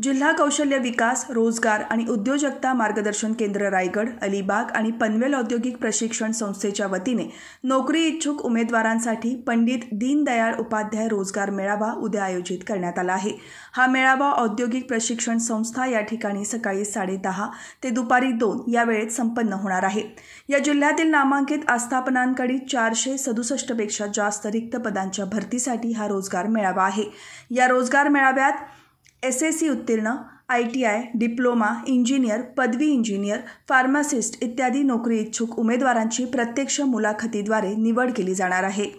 जिल्हा कौशल्य विकास रोजगार आणि उद्योजकता मार्गदर्शन केंद्र रायगड अलिबाग आणि पनवेल औद्योगिक प्रशिक्षण संस्थेच्या वतीने नोकरी इच्छुक उमेदवारांसाठी पंडित दीनदयाळ उपाध्याय रोजगार मेळावा उद्या आयोजित करण्यात आला आहे हा मेळावा औद्योगिक प्रशिक्षण संस्था या ठिकाणी सकाळी साडेदहा ते दुपारी दोन या वेळेत संपन्न होणार आहे या जिल्ह्यातील नामांकित आस्थापनांकडे चारशे सदुसष्टपेक्षा जास्त रिक्त पदांच्या भरतीसाठी हा रोजगार मेळावा आहे या रोजगार मेळाव्यात एस एस सी उत्तीर्ण I T I diploma engineer पदवी इंजिनियर फार्मासिस्ट इत्यादी नोकरी इच्छुक उमेदवारांची प्रत्यक्ष मुलाखतीद्वारे निवड केली जाणार आहे